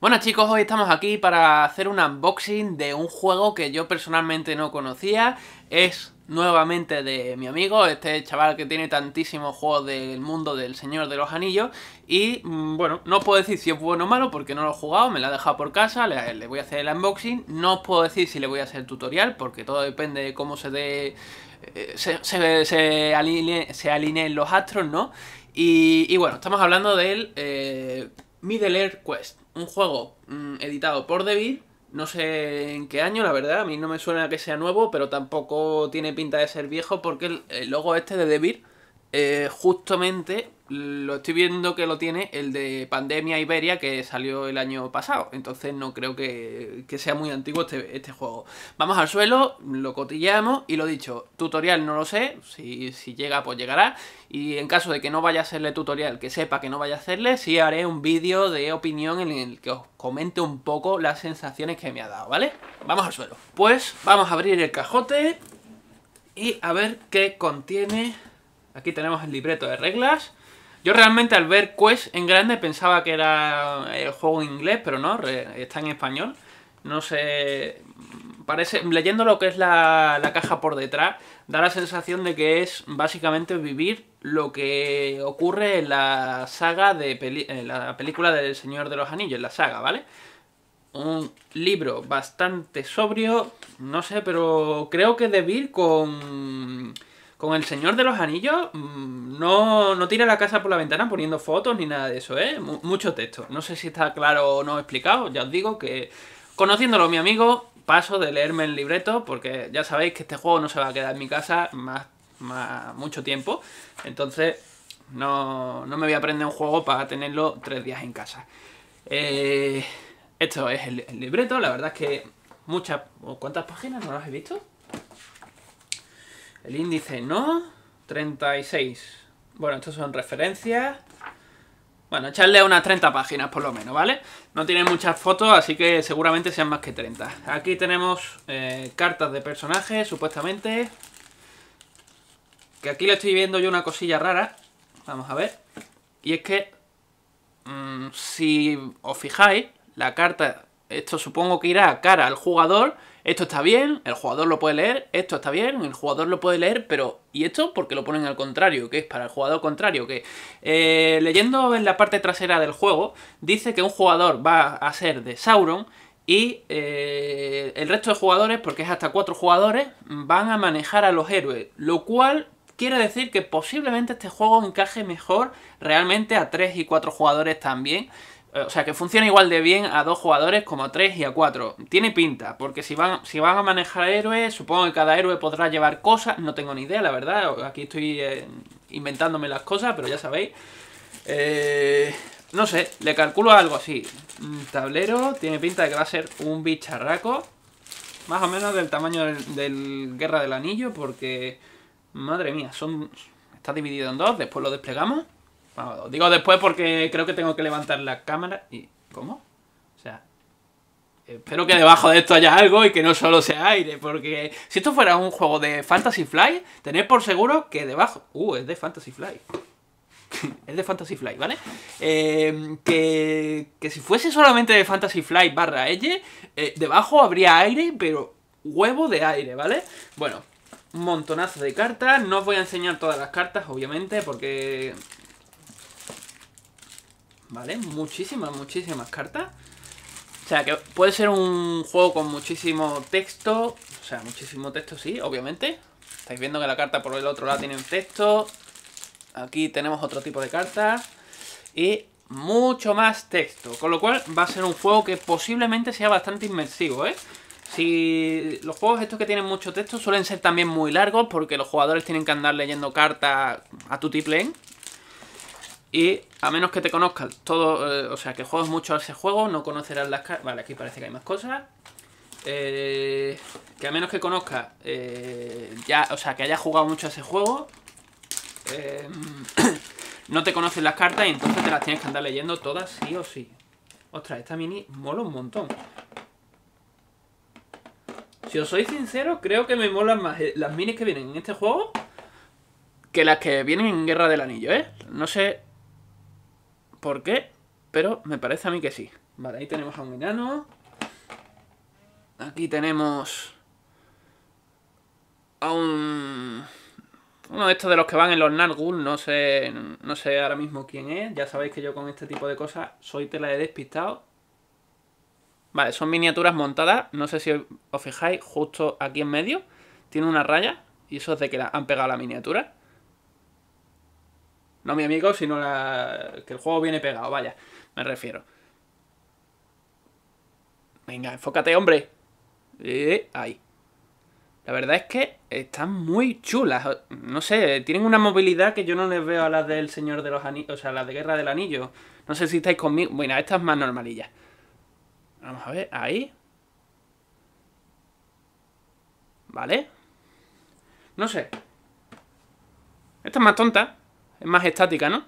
Bueno chicos, hoy estamos aquí para hacer un unboxing de un juego que yo personalmente no conocía. Es nuevamente de mi amigo, este chaval que tiene tantísimos juegos del mundo del Señor de los Anillos. Y mm, bueno, no os puedo decir si es bueno o malo porque no lo he jugado, me lo ha dejado por casa, le, voy a hacer el unboxing. No os puedo decir si le voy a hacer el tutorial porque todo depende de cómo se dé... Eh, se, se, se, alineen, los astros, ¿no? Y, bueno, estamos hablando del... Eh, Middle Earth Quest, un juego mm, editado por Devil, no sé en qué año, la verdad, a mí no me suena que sea nuevo, pero tampoco tiene pinta de ser viejo porque el, logo este de Devil eh, justamente lo estoy viendo que lo tiene el de Pandemia Iberia que salió el año pasado. Entonces no creo que, sea muy antiguo este, este, juego. Vamos al suelo, lo cotilleamos y lo dicho, tutorial no lo sé, si, si, llega pues llegará. Y en caso de que no vaya a serle tutorial, que sepa que no vaya a hacerle, sí haré un vídeo de opinión en el que os comente un poco las sensaciones que me ha dado, ¿vale? Vamos al suelo. Pues vamos a abrir el cajote y a ver qué contiene. Aquí tenemos el libreto de reglas yo realmente al ver Quest en grande pensaba que era el eh, juego en inglés, pero no, está en español. No sé, parece, leyendo lo que es la, caja por detrás, da la sensación de que es básicamente vivir lo que ocurre en la saga de la película del Señor de los Anillos, la saga, ¿vale? Un libro bastante sobrio, no sé, pero creo que de vivir con con el Señor de los Anillos mm, no, tira la casa por la ventana poniendo fotos ni nada de eso, ¿eh? mucho texto. No sé si está claro o no explicado. Ya os digo que, conociéndolo mi amigo, paso de leerme el libreto porque ya sabéis que este juego no se va a quedar en mi casa más, mucho tiempo. Entonces, no, me voy a aprender un juego para tenerlo tres días en casa. Eh, esto es el, el libreto. La verdad es que muchas... ¿Cuántas páginas? No las he visto. El índice no. 36. Bueno, estos son referencias. Bueno, echarle unas 30 páginas por lo menos, ¿vale? No tiene muchas fotos, así que seguramente sean más que 30. Aquí tenemos eh, cartas de personajes, supuestamente. Que aquí le estoy viendo yo una cosilla rara. Vamos a ver. Y es que, mm, si os fijáis, la carta esto supongo que irá cara al jugador, esto está bien, el jugador lo puede leer, esto está bien, el jugador lo puede leer, pero ¿y esto? Porque lo ponen al contrario, que es para el jugador contrario, que eh, leyendo en la parte trasera del juego, dice que un jugador va a ser de Sauron y eh, el resto de jugadores, porque es hasta cuatro jugadores, van a manejar a los héroes, lo cual quiere decir que posiblemente este juego encaje mejor realmente a tres y cuatro jugadores también. Eh, o sea, que funciona igual de bien a dos jugadores como a tres y a cuatro. Tiene pinta, porque si van, si van a manejar héroes, supongo que cada héroe podrá llevar cosas. No tengo ni idea, la verdad. Aquí estoy eh, inventándome las cosas, pero ya sabéis. Eh, no sé, le calculo algo así. Tablero, tiene pinta de que va a ser un bicharraco. Más o menos del tamaño del, del Guerra del Anillo, porque... Madre mía, son... Está dividido en dos, después lo desplegamos digo después porque creo que tengo que levantar la cámara y... ¿Cómo? O sea... Espero que debajo de esto haya algo y que no solo sea aire, porque si esto fuera un juego de Fantasy Fly, tenéis por seguro que debajo... Uh, es de Fantasy Fly es de Fantasy Fly, ¿vale? Em, que, que, si fuese solamente de Fantasy fly barra L, eh, debajo habría aire, pero huevo de aire, ¿vale? Bueno, un montonazo de cartas. No os voy a enseñar todas las cartas, obviamente, porque ¿vale? Muchísimas, muchísimas cartas. O sea, que puede ser un juego con muchísimo texto. O sea, muchísimo texto, sí, obviamente. Estáis viendo que la carta por el otro lado tiene un texto. Aquí tenemos otro tipo de cartas. Y mucho más texto. Con lo cual va a ser un juego que posiblemente sea bastante inmersivo, ¿eh? Si los juegos estos que tienen mucho texto suelen ser también muy largos porque los jugadores tienen que andar leyendo cartas a tu tiplén y a menos que te conozcas todo, eh, o sea, que juegues mucho a ese juego, no conocerás las cartas. Vale, aquí parece que hay más cosas. Eh, que a menos que conozcas, eh, ya, o sea, que hayas jugado mucho a ese juego, no te conocen las cartas y entonces te las tienes que andar leyendo todas sí o sí. Ostras, esta mini mola un montón. Si os soy sincero, creo que me molan más las minis que vienen en este juego que las que vienen en Guerra del Anillo, ¿eh? No sé por qué, pero me parece a mí que sí. Vale, ahí tenemos a un enano. Aquí tenemos a un... Uno de estos de los que van en los Nargul, no sé, no sé ahora mismo quién es. Ya sabéis que yo con este tipo de cosas soy tela de despistado. Vale, son miniaturas montadas. No sé si os fijáis, justo aquí en medio tiene una raya. Y eso es de que la han pegado la miniatura. No mi amigo, sino que el juego viene pegado, vaya, me refiero. Venga, enfócate, hombre. Eh, ahí. La verdad es que están muy chulas. No sé, tienen una movilidad que yo no les veo a las del Señor de los Anillos, o sea, las de Guerra del Anillo. No sé si estáis conmigo. Bueno, esta es más normalilla. Vamos a ver, ahí. Vale. No sé. Esta es más tonta es más estática, ¿no?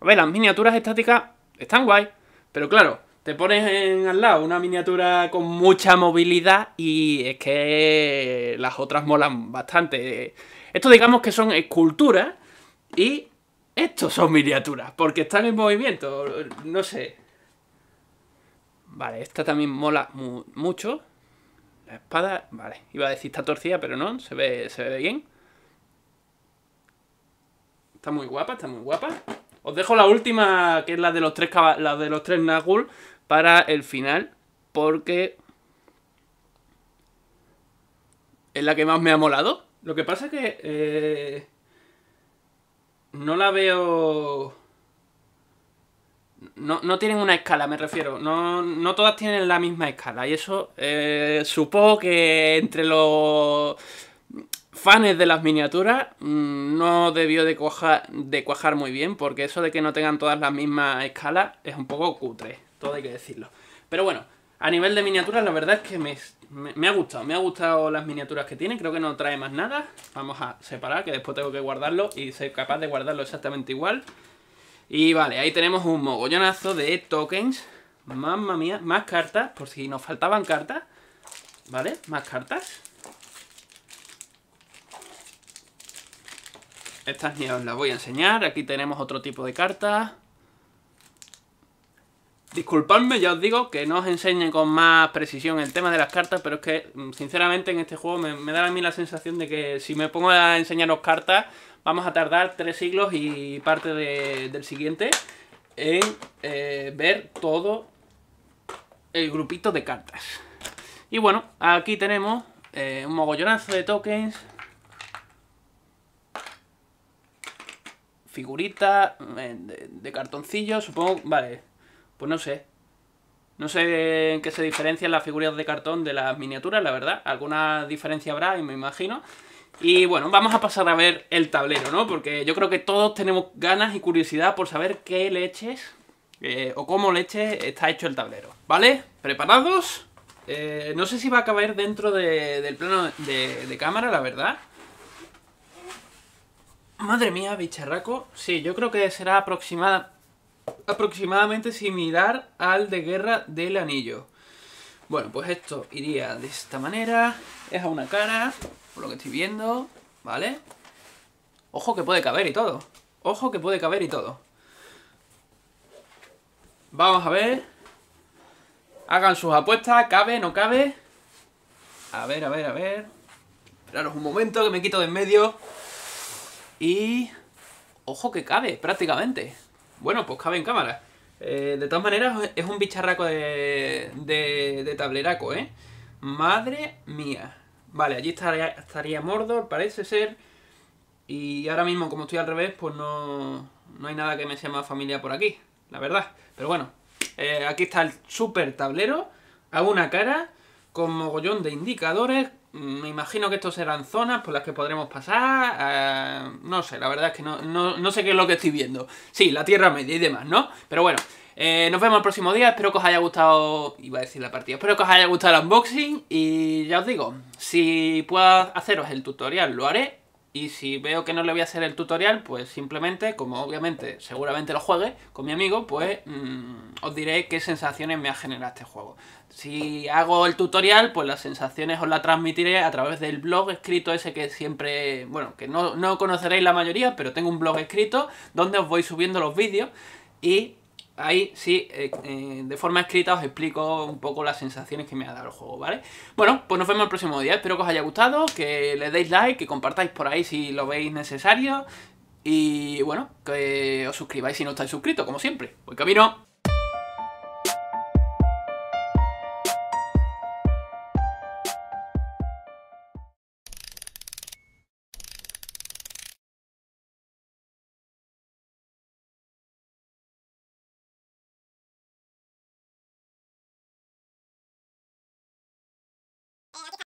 A ver, las miniaturas estáticas están guay, pero claro, te pones al lado una miniatura con mucha movilidad y es que las otras molan bastante. Esto digamos que son esculturas y estos son miniaturas, porque están en movimiento, no sé. Vale, esta también mola mucho. La espada, vale, iba a decir está torcida, pero no, se ve, se ve bien. Está muy guapa, está muy guapa. Os dejo la última, que es la de los tres, la de los tres Nagul, para el final, porque es la que más me ha molado. Lo que pasa es que eh, no la veo... No, tienen una escala, me refiero. No, no, todas tienen la misma escala. Y eso eh, supongo que entre los fanes de las miniaturas, mm, no debió de, cuajar, de cuajar muy bien, porque eso de que no tengan todas las mismas escalas es un poco cutre, todo hay que decirlo. Pero bueno, a nivel de miniaturas la verdad es que me, ha gustado, me ha gustado las miniaturas que tiene, creo que no trae más nada. Vamos a separar, que después tengo que guardarlo y ser capaz de guardarlo exactamente igual. Y vale, ahí tenemos un mogollonazo de tokens, mamma mía, más cartas, por si nos faltaban cartas, ¿vale? Más cartas Estas ni os las voy a enseñar. Aquí tenemos otro tipo de cartas. Disculpadme, ya os digo que no os enseñe con más precisión el tema de las cartas, pero es que, mm, sinceramente, en este juego me, da a mí la sensación de que si me pongo a enseñaros cartas, vamos a tardar tres siglos y parte del siguiente en eh, ver todo el grupito de cartas. Y bueno, aquí tenemos eh, un mogollonazo de tokens figuritas, eh, de, cartoncillo, supongo, vale, pues no sé. No sé en qué se diferencian las figuras de cartón de las miniaturas, la verdad. Alguna diferencia habrá, me imagino. Y bueno, vamos a pasar a ver el tablero, ¿no? Porque yo creo que todos tenemos ganas y curiosidad por saber qué leches eh, o cómo leches está hecho el tablero. ¿Vale? ¿Preparados? Eh, no sé si va a caber dentro del plano de cámara, la verdad. Madre mía, bicharraco. Sí, yo creo que será aproximada, aproximadamente similar al de Guerra del Anillo. Bueno, pues esto iría de esta manera. Es a una cara, por lo que estoy viendo, ¿vale? Ojo que puede caber y todo. Ojo que puede caber y todo. Vamos a ver. Hagan sus apuestas. ¿Cabe? ¿No cabe? A ver, a ver, a ver. Esperaros un momento que me quito de en medio. Y... ¡Ojo que cabe, prácticamente! Bueno, pues cabe en cámara. Eh, de todas maneras, es un bicharraco de, de, de tableraco, ¿eh? ¡Madre mía! Vale, allí estaría, estaría Mordor, parece ser. Y ahora mismo, como estoy al revés, pues no, no hay nada que me sea más familia por aquí, la verdad. Pero bueno, eh, aquí está el super tablero. Hago una cara con mogollón de indicadores, me imagino que estos serán zonas por las que podremos pasar. Eh, no sé, la verdad es que no, sé qué es lo que estoy viendo. Sí, la Tierra Media y demás, ¿no? Pero bueno, eh, nos vemos el próximo día. Espero que os haya gustado... Iba a decir la partida. Espero que os haya gustado el unboxing. Y ya os digo, si puedo haceros el tutorial, lo haré. Y si veo que no le voy a hacer el tutorial, pues simplemente, como obviamente seguramente lo juegue con mi amigo, pues mm, os diré qué sensaciones me ha generado este juego. Si hago el tutorial, pues las sensaciones os las transmitiré a través del blog escrito ese que siempre, bueno, que no, conoceréis la mayoría, pero tengo un blog escrito donde os voy subiendo los vídeos y ahí sí, eh, eh, de forma escrita os explico un poco las sensaciones que me ha dado el juego, ¿vale? Bueno, pues nos vemos el próximo día, espero que os haya gustado, que le deis like, que compartáis por ahí si lo veis necesario y bueno, que os suscribáis si no estáis suscritos, como siempre. Buen camino.